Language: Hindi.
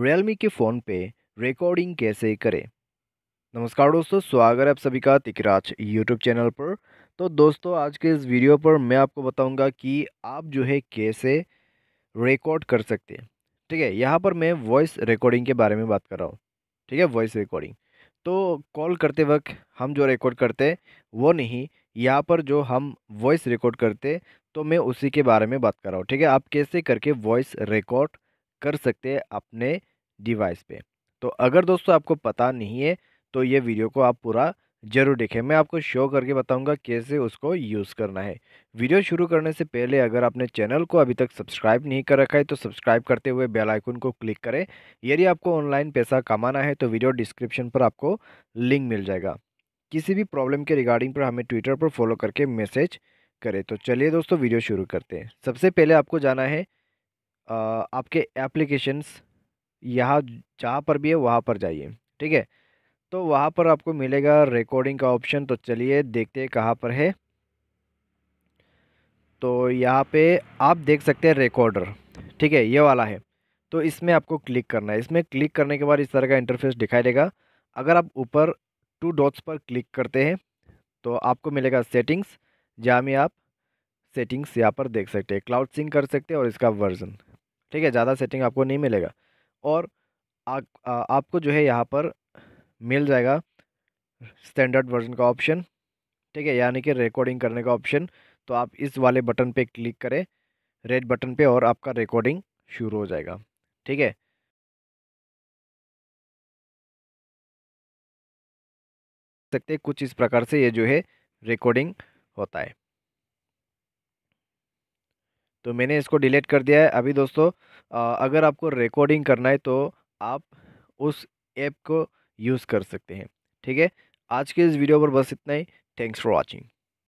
रियलमी के फ़ोन पे रिकॉर्डिंग कैसे करें नमस्कार दोस्तों स्वागत है आप सभी का तिकराज यूट्यूब चैनल पर तो दोस्तों आज के इस वीडियो पर मैं आपको बताऊंगा कि आप जो है कैसे रिकॉर्ड कर सकते हैं ठीक है यहाँ पर मैं वॉइस रिकॉर्डिंग के बारे में बात कर रहा हूँ ठीक है वॉइस रिकॉर्डिंग तो कॉल करते वक्त हम जो रिकॉर्ड करते वो नहीं यहाँ पर जो हम वॉइस रिकॉर्ड करते तो मैं उसी के बारे में बात कर रहा हूँ ठीक है आप कैसे करके वॉइस रिकॉर्ड कर सकते हैं अपने डिवाइस पे तो अगर दोस्तों आपको पता नहीं है तो ये वीडियो को आप पूरा जरूर देखें मैं आपको शो करके बताऊंगा कैसे उसको यूज़ करना है वीडियो शुरू करने से पहले अगर आपने चैनल को अभी तक सब्सक्राइब नहीं कर रखा है तो सब्सक्राइब करते हुए बेल आइकन को क्लिक करें यदि आपको ऑनलाइन पैसा कमाना है तो वीडियो डिस्क्रिप्शन पर आपको लिंक मिल जाएगा किसी भी प्रॉब्लम के रिगार्डिंग पर हमें ट्विटर पर फॉलो करके मैसेज करें तो चलिए दोस्तों वीडियो शुरू करते हैं सबसे पहले आपको जाना है आपके एप्लीकेशंस यहाँ जहाँ पर भी है वहाँ पर जाइए ठीक है तो वहाँ पर आपको मिलेगा रिकॉर्डिंग का ऑप्शन तो चलिए देखते हैं कहाँ पर है तो यहाँ पे आप देख सकते हैं रिकॉर्डर ठीक है ये वाला है तो इसमें आपको क्लिक करना है इसमें क्लिक करने के बाद इस तरह का इंटरफेस दिखाई देगा अगर आप ऊपर टू डॉट्स पर क्लिक करते हैं तो आपको मिलेगा सेटिंग्स जहाँ में आप सेटिंग्स यहाँ पर देख सकते हैं क्लाउड सिंक कर सकते हैं और इसका वर्जन ठीक है ज़्यादा सेटिंग आपको नहीं मिलेगा और आ, आ, आपको जो है यहाँ पर मिल जाएगा स्टैंडर्ड वर्जन का ऑप्शन ठीक है यानी कि रिकॉर्डिंग करने का ऑप्शन तो आप इस वाले बटन पे क्लिक करें रेड बटन पे और आपका रिकॉर्डिंग शुरू हो जाएगा ठीक है सकते कुछ इस प्रकार से ये जो है रिकॉर्डिंग होता है तो मैंने इसको डिलीट कर दिया है अभी दोस्तों अगर आपको रिकॉर्डिंग करना है तो आप उस ऐप को यूज़ कर सकते हैं ठीक है आज के इस वीडियो पर बस इतना ही थैंक्स फॉर वॉचिंग